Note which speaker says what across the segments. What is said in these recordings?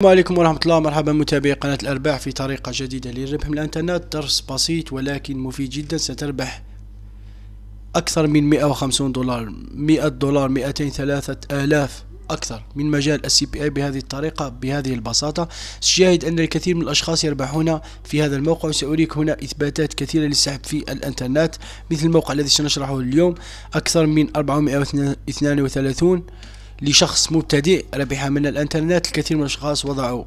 Speaker 1: السلام عليكم ورحمة الله مرحبا متابعي قناة الأرباح في طريقة جديدة للربح من الإنترنت درس بسيط ولكن مفيد جدا ستربح أكثر من 150 دولار 100 دولار 200 3000 أكثر من مجال السي بي أي بهذه الطريقة بهذه البساطة شاهد أن الكثير من الأشخاص يربحون في هذا الموقع وسأريك هنا إثباتات كثيرة للسحب في الإنترنت مثل الموقع الذي سنشرحه اليوم أكثر من 432 لشخص مبتدئ ربح من الانترنت الكثير من الاشخاص وضعوا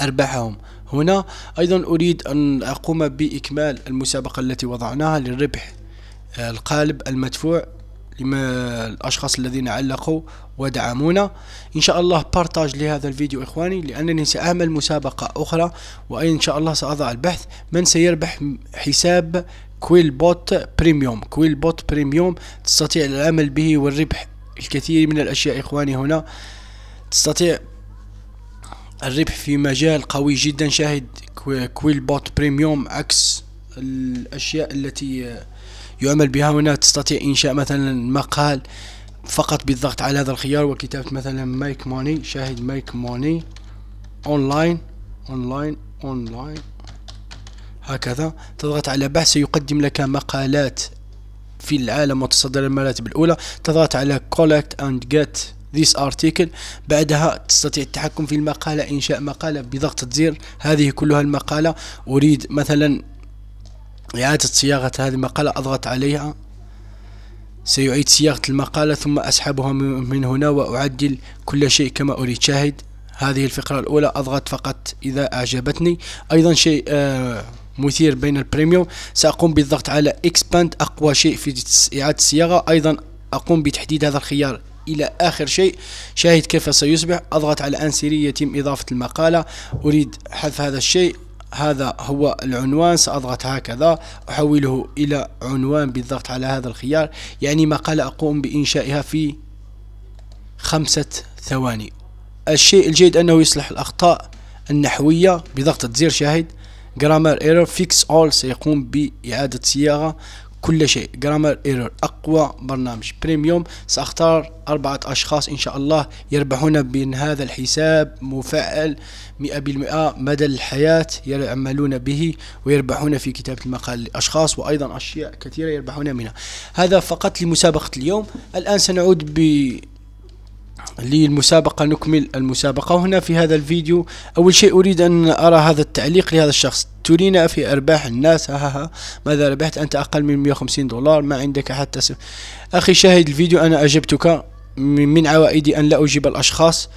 Speaker 1: أرباحهم هنا أيضا أريد أن أقوم بإكمال المسابقة التي وضعناها للربح آه، القالب المدفوع لما الأشخاص الذين علقوا ودعمونا إن شاء الله بارتاج لهذا الفيديو إخواني لأنني سأعمل مسابقة أخرى وإن شاء الله سأضع البحث من سيربح حساب كويل بوت بريميوم كويل بوت بريميوم تستطيع العمل به والربح الكثير من الأشياء إخواني هنا تستطيع الربح في مجال قوي جدا شاهد كويل بوت بريميوم عكس الأشياء التي يعمل بها هنا تستطيع إنشاء مثلا مقال فقط بالضغط على هذا الخيار وكتابة مثلا ميك موني شاهد ميك موني اونلاين اونلاين اونلاين هكذا تضغط على بحث سيقدم لك مقالات في العالم وتصدر المراتب الأولى تضغط على Collect and Get this article بعدها تستطيع التحكم في المقالة إنشاء مقالة بضغطة زر هذه كلها المقالة أريد مثلا إعادة صياغة هذه المقالة أضغط عليها سيعيد صياغة المقالة ثم أسحبها من هنا وأعدل كل شيء كما أريد شاهد هذه الفقرة الأولى أضغط فقط إذا أعجبتني أيضا شيء آه مثير بين البريميوم سأقوم بالضغط على إكسباند أقوى شيء في إعادة الصياغة أيضا أقوم بتحديد هذا الخيار إلى آخر شيء شاهد كيف سيصبح أضغط على أنسيري يتم إضافة المقالة أريد حذف هذا الشيء هذا هو العنوان سأضغط هكذا أحوله إلى عنوان بالضغط على هذا الخيار يعني مقالة أقوم بإنشائها في خمسة ثواني الشيء الجيد أنه يصلح الأخطاء النحوية بضغطة زر شاهد جرامر ايرور فيكس اول سيقوم بإعادة صياغة كل شيء جرامر ايرور اقوى برنامج بريميوم ساختار اربعة اشخاص ان شاء الله يربحون من هذا الحساب مفعل مئة بالمئة مدى الحياة يعملون به ويربحون في كتابة المقال لأشخاص وأيضا أشياء كثيرة يربحون منها هذا فقط لمسابقة اليوم الآن سنعود ب للمسابقة نكمل المسابقة وهنا في هذا الفيديو أول شيء أريد أن أرى هذا التعليق لهذا الشخص ترينا في أرباح الناس ها ها ماذا ربحت أنت أقل من 150 دولار ما عندك حتى سم أخي شاهد الفيديو أنا أجبتك من عوائدي أن لا أجيب الأشخاص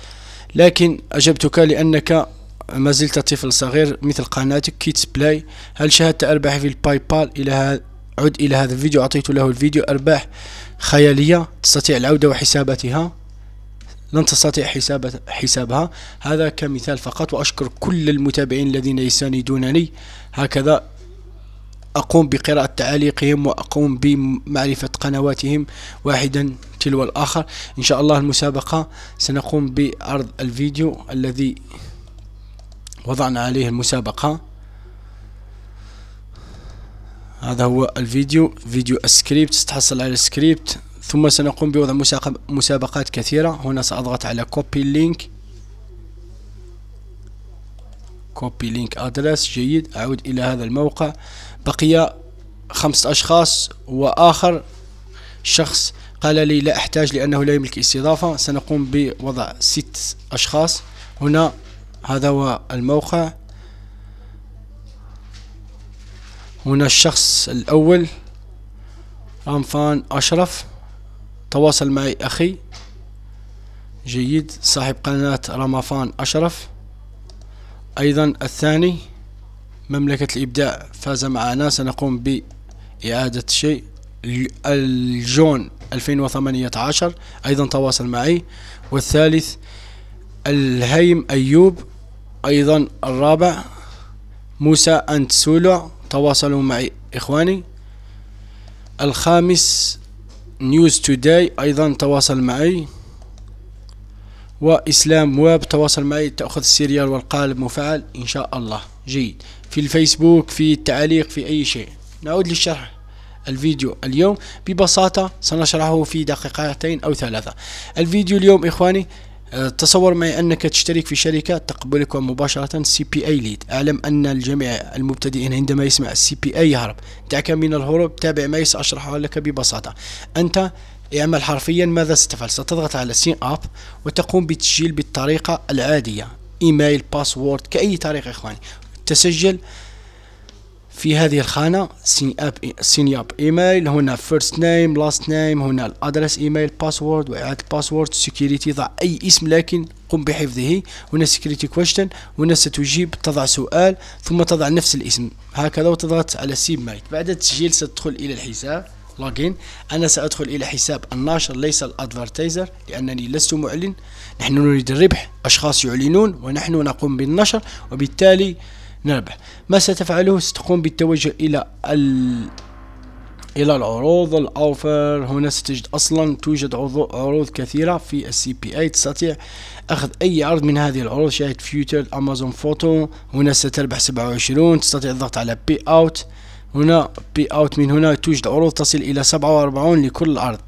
Speaker 1: لكن أجبتك لأنك ما زلت طفل صغير مثل قناتك كيتس بلاي هل شاهدت أرباح في الباي بال إلى عد إلى هذا الفيديو أعطيت له الفيديو أرباح خيالية تستطيع العودة وحساباتها لن تستطيع حساب حسابها هذا كمثال فقط وأشكر كل المتابعين الذين يساندونني هكذا أقوم بقراءة تعاليقهم وأقوم بمعرفة قنواتهم واحدا تلو الآخر إن شاء الله المسابقة سنقوم بعرض الفيديو الذي وضعنا عليه المسابقة هذا هو الفيديو فيديو السكريبت تحصل على السكريبت ثم سنقوم بوضع مسابقات كثيرة هنا سأضغط على كوبي لينك كوبي لينك ادرس جيد اعود الى هذا الموقع بقي خمسة اشخاص واخر شخص قال لي لا احتاج لانه لا يملك استضافة سنقوم بوضع ست اشخاص هنا هذا هو الموقع هنا الشخص الاول رمفان اشرف تواصل معي أخي جيد صاحب قناة رمافان أشرف أيضا الثاني مملكة الإبداع فاز معنا سنقوم بإعادة شيء الجون 2018 أيضا تواصل معي والثالث الهيم أيوب أيضا الرابع موسى أنت سولع تواصلوا معي إخواني الخامس نيوز توداي أيضا تواصل معي وإسلام واب تواصل معي تأخذ السيريال والقالب مفعل إن شاء الله جيد في الفيسبوك في التعليق في أي شيء نعود للشرح الفيديو اليوم ببساطة سنشرحه في دقيقتين أو ثلاثة الفيديو اليوم إخواني أه، تصور معي أنك تشترك في شركة تقبلك مباشرة سي بي اي ليد اعلم أن الجميع المبتدئين عندما يسمع السي بي اي يهرب دعك من الهروب تابع ما سأشرحه لك ببساطة أنت اعمل حرفيا ماذا ستفعل ستضغط على سين اب وتقوم بتسجيل بالطريقة العادية ايميل باسورد كأي طريقة اخواني تسجل في هذه الخانة سين اب سين اب ايميل هنا فيرست نيم لاست نيم هنا الادرس ايميل باسورد واعاده الباسورد سكيورتي ضع اي اسم لكن قم بحفظه هنا سكيورتي كويشن هنا ستجيب تضع سؤال ثم تضع نفس الاسم هكذا وتضغط على سيب مايك بعد التسجيل ستدخل الى الحساب لوجين انا سادخل الى حساب الناشر ليس الادفرتايزر لانني لست معلن نحن نريد الربح اشخاص يعلنون ونحن نقوم بالنشر وبالتالي نربح ما ستفعله ستقوم بالتوجه إلى ال... إلى العروض الأوفر هنا ستجد أصلا توجد عروض كثيرة في السي بي أي تستطيع أخذ أي عرض من هذه العروض شاهد فيوتر أمازون فوتو هنا ستربح 27 تستطيع الضغط على بي أوت هنا بي أوت من هنا توجد عروض تصل إلى 47 لكل عرض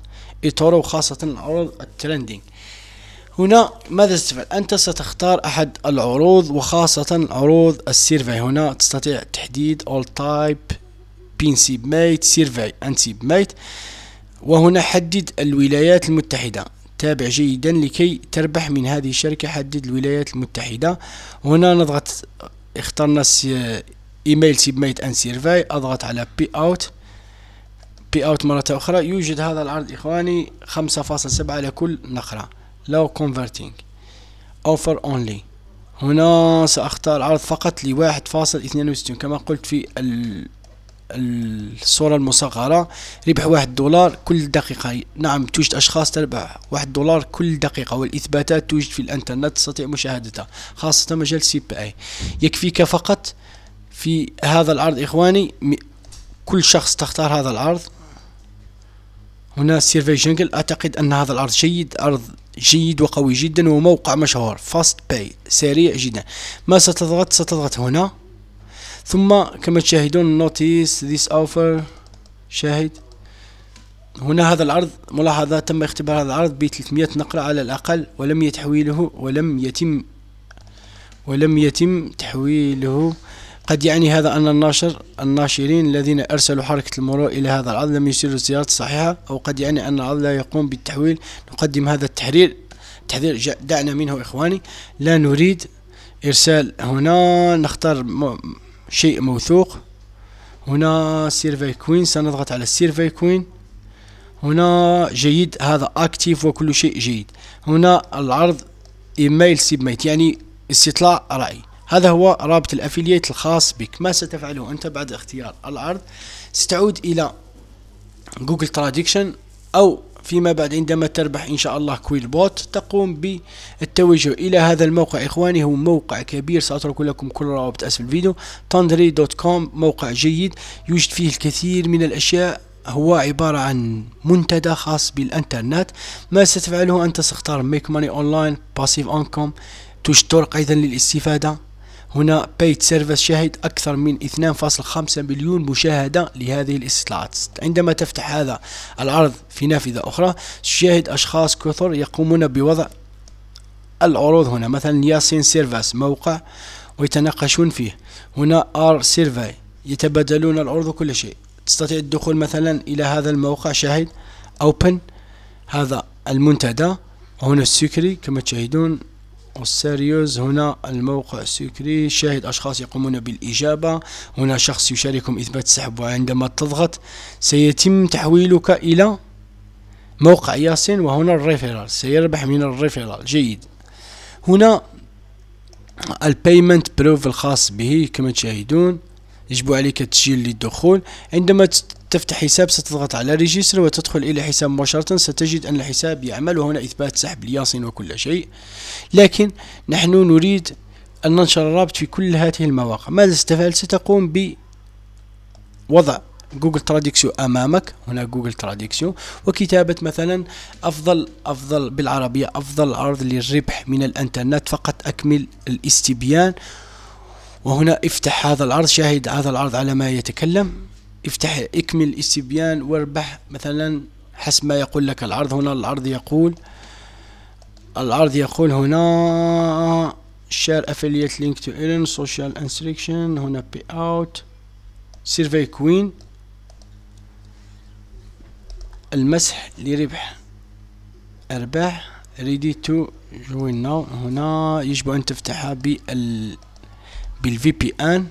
Speaker 1: إطارو خاصة عروض الترندينج هنا ماذا ستفعل أنت ستختار أحد العروض وخاصة عروض السيرفي هنا تستطيع تحديد all type بينسيب ميت سيرفي انسيب ميت وهنا حدد الولايات المتحدة تابع جيدا لكي تربح من هذه الشركة حدد الولايات المتحدة هنا نضغط اخترنا ايميل سيب ميت ان سيرفي اضغط على بي اوت بي اوت مرة اخرى يوجد هذا العرض اخواني خمسة فاصل سبعة لكل نقرة لو كونفرتينج اوفر اونلي هنا سأختار عرض فقط لواحد فاصل اثنين وستين كما قلت في الصورة المصغرة ربح واحد دولار كل دقيقة نعم توجد أشخاص تربح واحد دولار كل دقيقة والإثباتات توجد في الإنترنت تستطيع مشاهدتها خاصة مجال سي بي أي يكفيك فقط في هذا العرض إخواني كل شخص تختار هذا العرض هنا سيرفي جنجل أعتقد أن هذا العرض جيد عرض جيد وقوي جدا وموقع مشهور فاست باي سريع جدا ما ستضغط ستضغط هنا ثم كما تشاهدون نوتيس ذيس اوفر شاهد هنا هذا العرض ملاحظة تم اختبار هذا العرض ب 300 نقرة على الأقل ولم يتحويله ولم يتم ولم يتم تحويله قد يعني هذا أن الناشر الناشرين الذين أرسلوا حركة المرور إلى هذا العرض لم يسيروا الزيارات الصحيحة أو قد يعني أن العرض لا يقوم بالتحويل نقدم هذا التحرير تحذير دعنا منه إخواني لا نريد إرسال هنا نختار شيء موثوق هنا سيرفي كوين سنضغط على السيرفي كوين هنا جيد هذا اكتيف وكل شيء جيد هنا العرض ايميل سيبميت يعني استطلاع رأي هذا هو رابط الافيليت الخاص بك ما ستفعله انت بعد اختيار العرض ستعود الى جوجل تراديكشن او فيما بعد عندما تربح ان شاء الله كويل بوت تقوم بالتوجه الى هذا الموقع اخواني هو موقع كبير ساترك لكم كل الروابط اسفل الفيديو تندري دوت كوم موقع جيد يوجد فيه الكثير من الاشياء هو عبارة عن منتدى خاص بالانترنت ما ستفعله انت ستختار ميك ماني اونلاين باسيف انكم توجد طرق ايضا للاستفادة هنا بيت سيرفس شهد أكثر من 2.5 مليون مشاهدة لهذه الاستطلاعات عندما تفتح هذا العرض في نافذة أخرى تشاهد أشخاص كثر يقومون بوضع العروض هنا مثلا ياسين سيرفس موقع ويتناقشون فيه هنا ار سيرفي يتبادلون العروض وكل شيء تستطيع الدخول مثلا الى هذا الموقع شاهد اوبن هذا المنتدى وهنا السكري كما تشاهدون والسيريوز هنا الموقع سكري شاهد أشخاص يقومون بالإجابة هنا شخص يشاركهم إثبات السحب وعندما تضغط سيتم تحويلك إلى موقع ياسين وهنا الريفيرال سيربح من الريفيرال جيد هنا البيمنت بروف الخاص به كما تشاهدون يجب عليك التسجيل للدخول عندما تفتح حساب ستضغط على ريجستر وتدخل إلى حساب مباشرة ستجد أن الحساب يعمل وهنا إثبات سحب الياسين وكل شيء لكن نحن نريد أن ننشر الرابط في كل هذه المواقع ماذا ستفعل ستقوم بوضع جوجل تراديكسيو امامك هنا جوجل تراديكسيو وكتابه مثلا افضل افضل بالعربيه افضل عرض للربح من الانترنت فقط اكمل الاستبيان وهنا افتح هذا العرض شاهد هذا العرض على ما يتكلم افتح اكمل استبيان واربح مثلا حسب ما يقول لك العرض هنا العرض يقول العرض يقول هنا شير افليت لينك تو ايرن سوشيال انستركشن هنا بي اوت سيرفي كوين المسح لربح ارباح ريدي تو جوين ناو هنا يجب ان تفتحها بال بالفي بي ان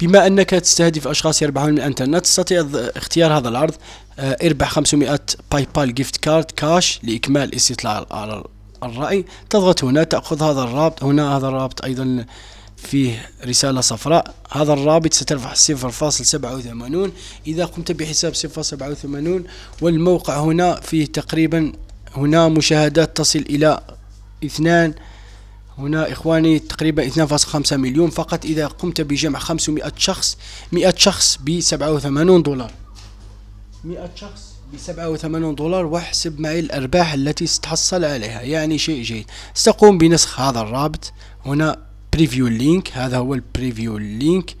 Speaker 1: بما أنك تستهدف أشخاص يربحون من الإنترنت تستطيع اختيار هذا العرض آه، اربح 500 باي بال جيفت كارد كاش لإكمال استطلاع على الرأي تضغط هنا تأخذ هذا الرابط هنا هذا الرابط أيضا فيه رسالة صفراء هذا الرابط ستربح 0.87 إذا قمت بحساب 0.87 والموقع هنا فيه تقريبا هنا مشاهدات تصل إلى اثنان هنا إخواني تقريبا 2.5 مليون فقط إذا قمت بجمع 500 شخص 100 شخص ب 87 دولار 100 شخص ب 87 دولار واحسب معي الأرباح التي ستحصل عليها يعني شيء جيد سأقوم بنسخ هذا الرابط هنا بريفيو لينك هذا هو البريفيو لينك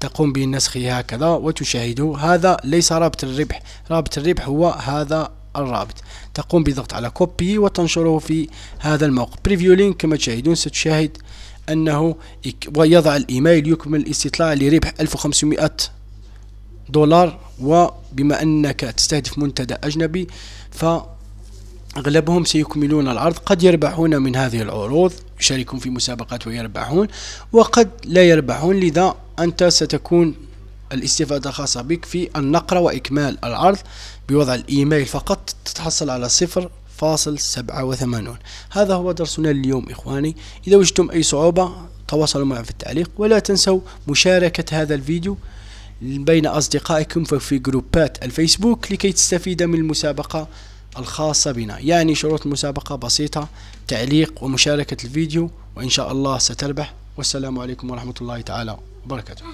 Speaker 1: تقوم بنسخه هكذا وتشاهده هذا ليس رابط الربح رابط الربح هو هذا الرابط تقوم بالضغط على كوبي وتنشره في هذا الموقع بريفيو لينك كما تشاهدون ستشاهد أنه ويضع الإيميل يكمل الاستطلاع لربح 1500 دولار وبما أنك تستهدف منتدى أجنبي ف أغلبهم سيكملون العرض قد يربحون من هذه العروض يشاركون في مسابقات ويربحون وقد لا يربحون لذا أنت ستكون الاستفادة خاصة بك في النقرة وإكمال العرض بوضع الإيميل فقط تتحصل على صفر فاصل سبعة وثمانون هذا هو درسنا اليوم إخواني إذا وجدتم أي صعوبة تواصلوا معي في التعليق ولا تنسوا مشاركة هذا الفيديو بين أصدقائكم في جروبات الفيسبوك لكي تستفيد من المسابقة الخاصة بنا يعني شروط المسابقة بسيطة تعليق ومشاركة الفيديو وإن شاء الله ستربح والسلام عليكم ورحمة الله تعالى وبركاته